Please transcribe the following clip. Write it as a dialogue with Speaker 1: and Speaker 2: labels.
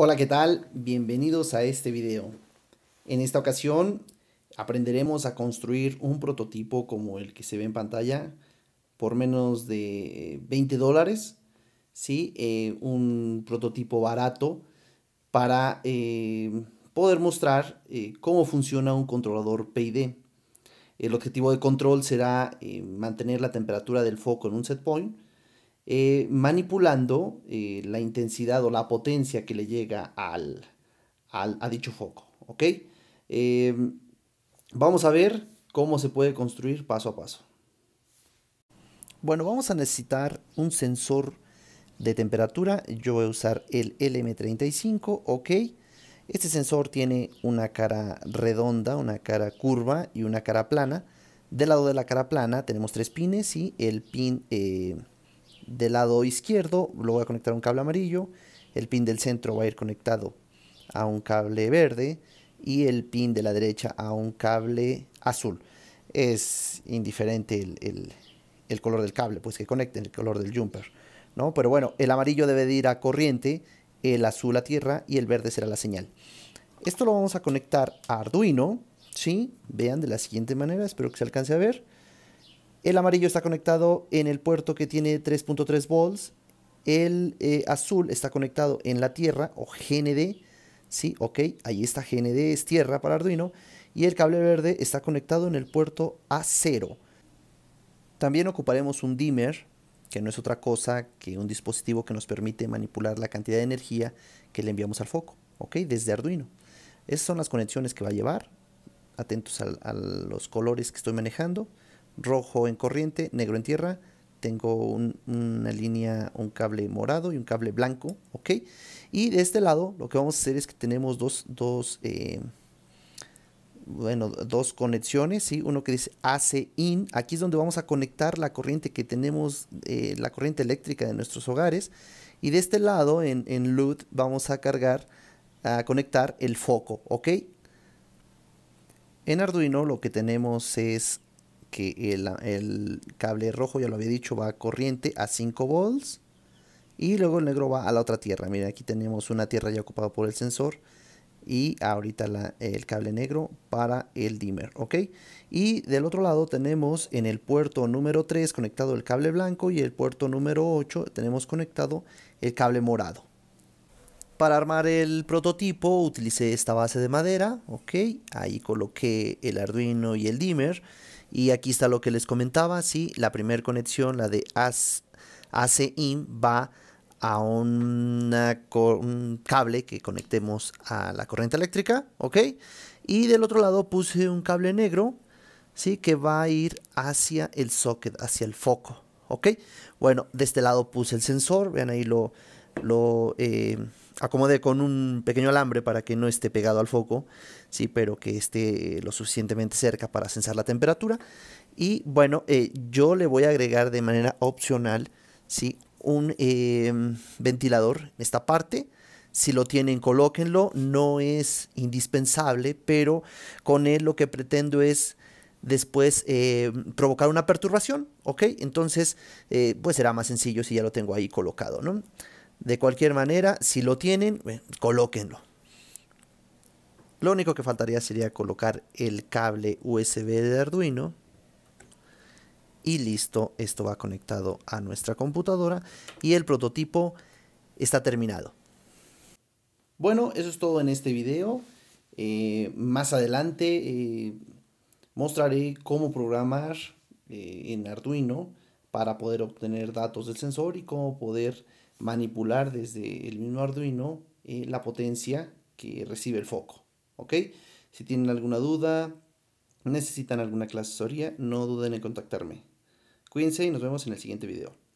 Speaker 1: Hola, ¿qué tal? Bienvenidos a este video. En esta ocasión aprenderemos a construir un prototipo como el que se ve en pantalla por menos de 20 dólares, ¿sí? Eh, un prototipo barato para eh, poder mostrar eh, cómo funciona un controlador PID. El objetivo de control será mantener la temperatura del foco en un set point eh, manipulando eh, la intensidad o la potencia que le llega al, a dicho foco. ¿ok? Eh, vamos a ver cómo se puede construir paso a paso. Bueno, vamos a necesitar un sensor de temperatura. Yo voy a usar el LM35, ok. Este sensor tiene una cara redonda, una cara curva y una cara plana. Del lado de la cara plana tenemos tres pines y el pin del lado izquierdo lo voy a conectar a un cable amarillo, el pin del centro va a ir conectado a un cable verde y el pin de la derecha a un cable azul. Es indiferente el, color del cable, pues que conecten el color del jumper. ¿no? Pero bueno, el amarillo debe ir a corriente, el azul a tierra y el verde será la señal. Esto lo vamos a conectar a Arduino, ¿sí? Vean de la siguiente manera, espero que se alcance a ver. El amarillo está conectado en el puerto que tiene 3.3 volts. El eh, azul está conectado en la tierra o GND. Sí, ok, ahí está GND, es tierra para Arduino. Y el cable verde está conectado en el puerto A0. También ocuparemos un dimmer, que no es otra cosa que un dispositivo que nos permite manipular la cantidad de energía que le enviamos al foco, ok, desde Arduino. Esas son las conexiones que va a llevar. Atentos a los colores que estoy manejando rojo en corriente, negro en tierra. Tengo una línea, un cable morado y un cable blanco, ¿ok? Y de este lado lo que vamos a hacer es que tenemos dos, eh, bueno, dos conexiones, ¿sí? Uno que dice AC IN, aquí es donde vamos a conectar la corriente que tenemos, eh, la corriente eléctrica de nuestros hogares. Y de este lado, en, en LUT, vamos a cargar, a conectar el foco, ¿ok? En Arduino lo que tenemos es que el, cable rojo, ya lo había dicho, va a corriente a 5 volts. Y luego el negro va a la otra tierra. Miren, aquí tenemos una tierra ya ocupada por el sensor. Y ahorita el cable negro para el dimmer, ¿ok? Y del otro lado tenemos en el puerto número 3 conectado el cable blanco y el puerto número 8 tenemos conectado el cable morado. Para armar el prototipo utilicé esta base de madera, ok, ahí coloqué el Arduino y el dimmer y aquí está lo que les comentaba, ¿sí? La primera conexión, la de AC-IN, va a una un cable que conectemos a la corriente eléctrica, ¿ok? Y del otro lado puse un cable negro, ¿sí? Que va a ir hacia el socket, hacia el foco, ¿ok? Bueno, de este lado puse el sensor, vean ahí lo lo acomode eh, acomodé con un pequeño alambre para que no esté pegado al foco, sí, pero que esté lo suficientemente cerca para sensar la temperatura. Y bueno, eh, yo le voy a agregar de manera opcional, sí, un eh, ventilador en esta parte. Si lo tienen, colóquenlo. No es indispensable, pero con él lo que pretendo es después provocar una perturbación, ¿ok? Entonces, pues será más sencillo si ya lo tengo ahí colocado, ¿no? De cualquier manera, si lo tienen, colóquenlo. Lo único que faltaría sería colocar el cable USB de Arduino. Y listo, esto va conectado a nuestra computadora y el prototipo está terminado. Bueno, eso es todo en este video. Eh, más adelante eh, mostraré cómo programar eh, en Arduino para poder obtener datos del sensor y cómo poder manipular desde el mismo Arduino eh, la potencia que recibe el foco. ¿Ok? Si tienen alguna duda, necesitan alguna clase asesoría, no duden en contactarme. Cuídense y nos vemos en el siguiente video.